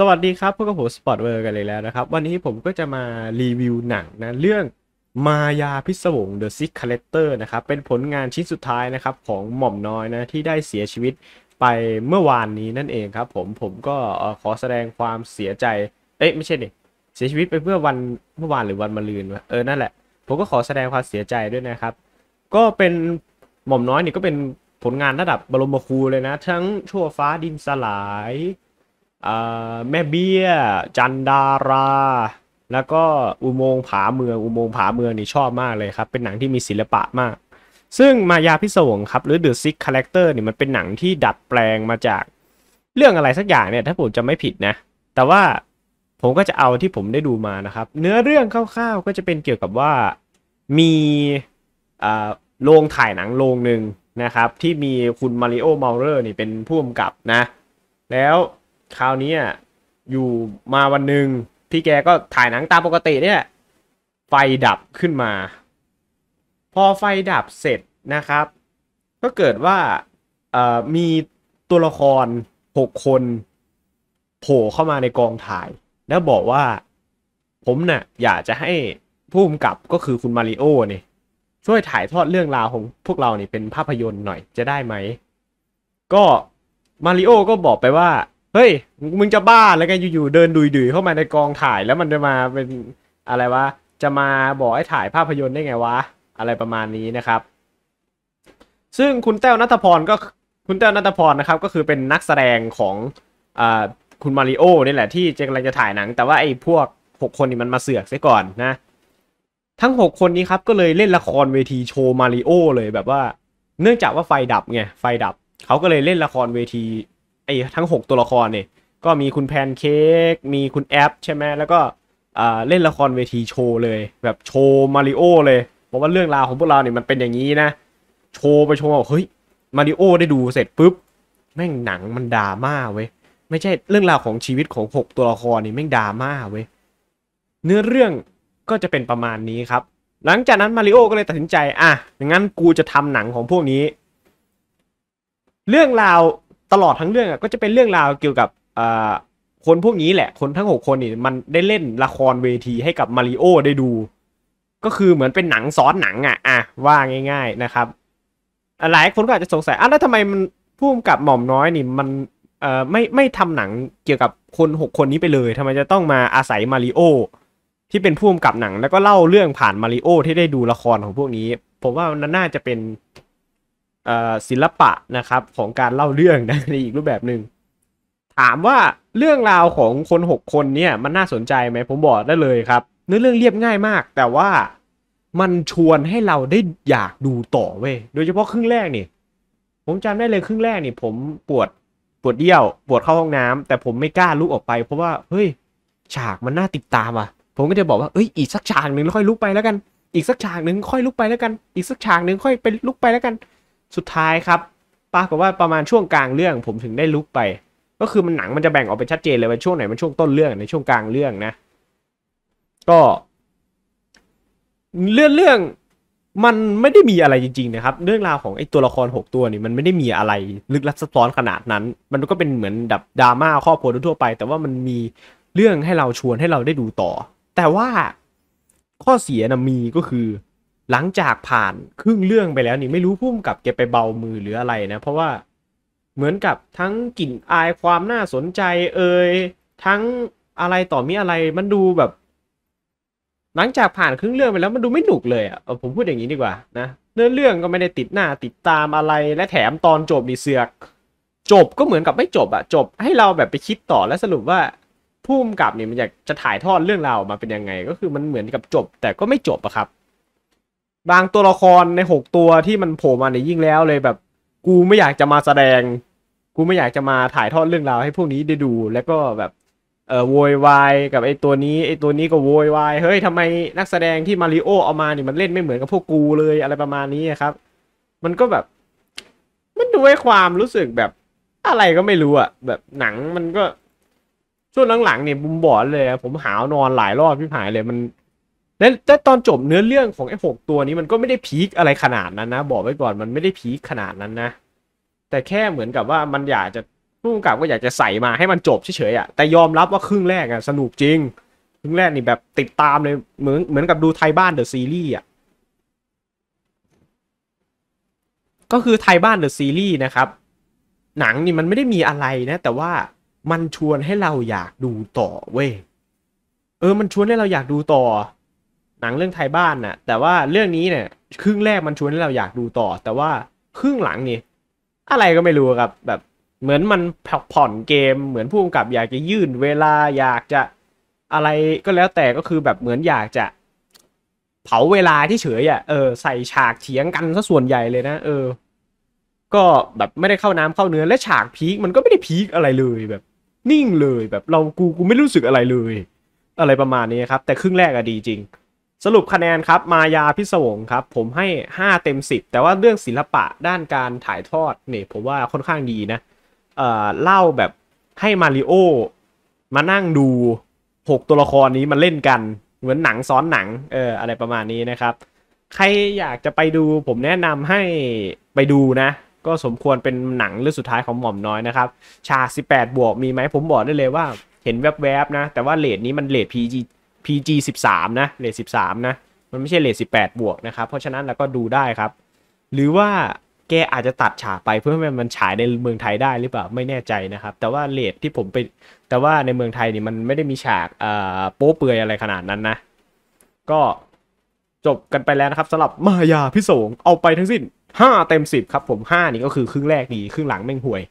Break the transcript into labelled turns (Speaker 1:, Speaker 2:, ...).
Speaker 1: สวัสดีครับพวกกับผมสปอตเวอร์กันเลยแล้วนะครับ วันนี้ผมก็จะมารีวิวหนังนะ เรื่องมายาพิศวง The s i ก c าเลเ c t ร r นะครับ เป็นผลงานชิ้นสุดท้าย นะครับ ของหม่อมน้อยนะ ที่ได้เสียชีวิตไปเมื่อวานนี้นั่นเองครับผม ผมก็ขอแสดงความเสียใจ เอ๊ะไม่ใช่เนี่ เสียชีวิตไปเมื่อวันเมื่อวานหรือวันมะรืนวะเออนั่นแหละผมก็ขอแสดงความเสียใจด้วยนะครับ ก็เป็นหม่อมน้อยนี่ก็เป็นผลงานระดับบรมครูเลยนะ ทั้งชั่วฟ้าดินสลายแม่เบี้ยจันดาราแล้วก็อุโมงผาเมืองอุโมงผาเมืองนี่ชอบมากเลยครับเป็นหนังที่มีศิลปะมาก ซึ่งมายาพิศวงครับหรือ The Six Character นี่มันเป็นหนังที่ดัดแปลงมาจากเรื่องอะไรสักอย่างเนี่ยถ้าผมจะไม่ผิดนะ แต่ว่าผมก็จะเอาที่ผมได้ดูมานะครับ เนื้อเรื่องคร่าวๆก็จะเป็นเกี่ยวกับว่ามีโรงถ่ายหนังโรงหนึ่งนะครับที่มีคุณมาริโอมาเลอร์นี่เป็นผู้กำกับนะแล้วคราวนี้อยู่มาวันหนึ่ง พี่แกก็ถ่ายหนังตามปกติเนี่ย ไฟดับขึ้นมา พอไฟดับเสร็จนะครับ ก็เกิดว่ามีตัวละครหกคน โผล่เข้ามาในกองถ่าย แล้วบอกว่าผมนะ่ะอยากจะให้ผู้กำกับก็คือคุณมาริโอเนี่ยช่วยถ่ายทอดเรื่องราวของพวกเราเนี่ยเป็นภาพยนตร์หน่อยจะได้ไหม ก็มาริโอก็บอกไปว่าเฮ้ย มึงจะบ้าแล้วไงอยู่ๆ เดินดุยๆ เข้ามาในกองถ่ายแล้วมันจะมาเป็นอะไรวะ จะมาบอกให้ถ่ายภาพยนตร์ได้ไงวะ อะไรประมาณนี้นะครับ ซึ่งคุณแต้วนัทพรก็คุณแต้วนัทพรนะครับก็คือเป็นนักแสดงของอ่าคุณมาริโอนี่แหละที่กำลังจะถ่ายหนัง แต่ว่าไอ้พวก 6 คนนี่มันมาเสือกซะก่อนนะ ทั้ง 6 คนนี้ครับก็เลยเล่นละครเวทีโชว์มาริโอเลยแบบว่าเนื่องจากว่าไฟดับไงไฟดับเขาก็เลยเล่นละครเวทีไอ้ทั้ง 6 ตัวละครเนี่ยก็มีคุณแพนเค้กมีคุณแอปใช่ไหมแล้วก็เล่นละครเวทีโชว์เลย แบบโชว์มาริโอเลยบอกว่าเรื่องราวของพวกเราเนี่ยมันเป็นอย่างนี้นะ โชว์ไปโชว์เฮ้ยมาริโอได้ดูเสร็จปุ๊บแม่งหนังมันดราม่าเว้ยไม่ใช่เรื่องราวของชีวิตของ 6 ตัวละครนี่แม่งดราม่าเว้ยเนื้อเรื่องก็จะเป็นประมาณนี้ครับ หลังจากนั้นมาริโอก็เลยตัดสินใจอ่ะงั้นกูจะทำหนังของพวกนี้ เรื่องราวตลอดทั้งเรื่องก็จะเป็นเรื่องราวเกี่ยวกับคนพวกนี้แหละ คนทั้ง 6คนนี่มันได้เล่นละครเวทีให้กับมาริโอได้ดูก็คือเหมือนเป็นหนังซ้อนหนังอ่ะอ่ะว่าง่าย ๆนะครับหลายคนก็อาจจะสงสัยอ่ะแล้วทำไมมันพุ่มกับหม่อมน้อยนี่ มันเอ่อไม่ไม่ทำหนังเกี่ยวกับคน 6 คนนี้ไปเลยทำไมจะต้องมาอาศัยมาริโอที่เป็นพุ่มกับหนัง แล้วก็เล่าเรื่องผ่านมาริโอที่ได้ดูละครของพวกนี้ ผมว่ามันน่าจะเป็นศิลปะนะครับของการเล่าเรื่องในอีกรูปแบบหนึง่งถามว่าเรื่องราวของคน 6 คนเนี่ยมันน่าสนใจไหมผมบอกได้เลยครับเนื้อเรื่องเรียบง่ายมาก แต่ว่ามันชวนให้เราได้อยากดูต่อ เว้ยโดยเฉพาะครึ่งแรกนี่ผมจำได้เลยครึ่งแรกนี่ผมปวดปวดเดี่ยว ปวดเข้าห้องน้ำ แต่ผมไม่กล้าลุกออกไป เพราะว่า เฮ้ย ฉากมันน่าติดตามอ่ะผมก็จะบอกว่าเอ้ย อีกสักฉากหนึ่งค่อยลุกไปแล้วกัน อีกสักฉากหนึ่งค่อยลุกไปแล้วกันอีกสักฉากหนึ่งค่อยไปลุกไปแล้วกันสุดท้ายครับปรากฏว่าประมาณช่วงกลางเรื่องผมถึงได้ลุกไป ก็คือมันหนังมันจะแบ่งออกเป็นชัดเจนเลยว่าช่วงไหนมันช่วงต้นเรื่องในช่วงกลางเรื่องนะ ก็ เรื่องเรื่องมันไม่ได้มีอะไรจริง ๆนะครับ เรื่องราวของไอ้ตัวละคร 6 ตัวนี่มันไม่ได้มีอะไรลึกลับซับซ้อนขนาดนั้น มันก็เป็นเหมือนดับดราม่าครอบครัวทั่วไป แต่ว่ามันมีเรื่องให้เราชวนให้เราได้ดูต่อ แต่ว่าข้อเสียนะมีก็คือหลังจากผ่านครึ่งเรื่องไปแล้ว นี่ไม่รู้พุ่มกับแกไปเบามือหรืออะไรนะ เพราะว่าเหมือนกับทั้งกลิ่นอายความน่าสนใจเอ่ยทั้งอะไรต่อมีอะไรมันดูแบบ หลังจากผ่านครึ่งเรื่องไปแล้วมันดูไม่หนุกเลยอ่ะผมพูดอย่างนี้ดีกว่านะเนื้อเรื่องก็ไม่ได้ติดหน้าติดตามอะไรและแถมตอนจบมีเสือก จบก็เหมือนกับไม่จบ อ่ะ จบให้เราแบบไปคิดต่อและสรุปว่า พุ่มกับเนี่ยมันอยากจะถ่ายทอดเรื่องราวมาเป็นยังไงก็คือมันเหมือนกับจบแต่ก็ไม่จบอะครับบางตัวละครในหกตัวที่มันโผล่มาเนี่ยยิ่งแล้วเลยแบบกูไม่อยากจะมาแสดง กูไม่อยากจะมาถ่ายทอดเรื่องราวให้พวกนี้ได้ดู แล้วก็แบบ เออโวยวายกับไอ้ตัวนี้ไอ้ตัวนี้ก็โวยวายเฮ้ยทำไมนักแสดงที่มาริโอเอามาเนี่ยมันเล่นไม่เหมือนกับพวกกูเลยอะไรประมาณนี้ครับ มันก็แบบ มันดูให้ความรู้สึกแบบอะไรก็ไม่รู้อะแบบหนังมันก็ช่วงหลังๆเนี่ยบุมบอดเลยผมหาวนอนหลายรอบพี่หายเลยมันแลแต่ตอนจบเนื้อเรื่องของไอ้หกตัวนี้มันก็ไม่ได้พีคอะไรขนาดนั้นนะบอกไว้ก่อนมันไม่ได้พีคขนาดนั้นนะ แต่แค่เหมือนกับว่ามันอยากจะผู้กำกับก็อยากจะใส่มาให้มันจบเฉยๆอ่ะแต่ยอมรับว่าครึ่งแรกอ่ะสนุกจริงครึ่งแรกนี่แบบติดตามเลยเหมือนเหมือนกับดูไทยบ้านเดอะซีรีส์อ่ะก็คือไทยบ้านเดอะซีรีส์นะครับหนังนี่มันไม่ได้มีอะไรนะ แต่ว่ามันชวนให้เราอยากดูต่อเว้ยเออมันชวนให้เราอยากดูต่อหนังเรื่องไทยบ้านน่ะ แต่ว่าเรื่องนี้เนี่ยครึ่งแรกมันชวนให้เราอยากดูต่อ แต่ว่าครึ่งหลังนี่ อะไรก็ไม่รู้ครับ แบบเหมือนมันผ่อนเกม เหมือนผู้กำกับอยากจะยืดเวลา อยากจะอะไรก็แล้วแต่ ก็คือแบบเหมือนอยากจะ เผาเวลาที่เฉยอ่ะ เออใส่ฉากเถียงกันซะส่วนใหญ่เลยนะ เออ ก็แบบไม่ได้เข้าน้ำเข้าเนื้อและฉากพีคมันก็ไม่ได้พีคอะไรเลยแบบนิ่งเลยแบบเรากูกู ไม่รู้สึกอะไรเลย อะไรประมาณนี้ครับ แต่ครึ่งแรกอะดีจริงสรุปคะแนนครับมายาพิศวงครับ ผมให้ 5 เต็ม 10 แต่ว่าเรื่องศิลปะด้านการถ่ายทอดเนี่ยผมว่าค่อนข้างดีนะเอ่อเล่าแบบให้มาริโอมานั่งดู 6 ตัวละครนี้มาเล่นกัน เหมือนหนังซ้อนหนังเอออะไรประมาณนี้นะครับ ใครอยากจะไปดูผมแนะนำให้ไปดูนะ ก็สมควรเป็นหนังเรื่องสุดท้ายของหม่อมน้อยนะครับฉาก18บวกมีไหม ผมบอกได้เลยว่าเห็นแวบๆนะแต่ว่าเลทนี้มันเลท PG PG 13นะเลท13นะ มันไม่ใช่เลท18 บวกนะครับ เพราะฉะนั้นเราก็ดูได้ครับ หรือว่าแกอาจจะตัดฉากไปเพื่อให้มันฉายในเมืองไทยได้หรือเปล่า ไม่แน่ใจนะครับ แต่ว่าเลทที่ผมไป แต่ว่าในเมืองไทยนี่มันไม่ได้มีฉากโป๊เปือยอะไรขนาดนั้นนะ ก็จบกันไปแล้วนะครับสำหรับ มายาพิสง เอาไปทั้งสิ้น5 เต็ม 10ครับผม5 นี่ก็คือครึ่งแรกดีครึ่งหลังแม่งห่วย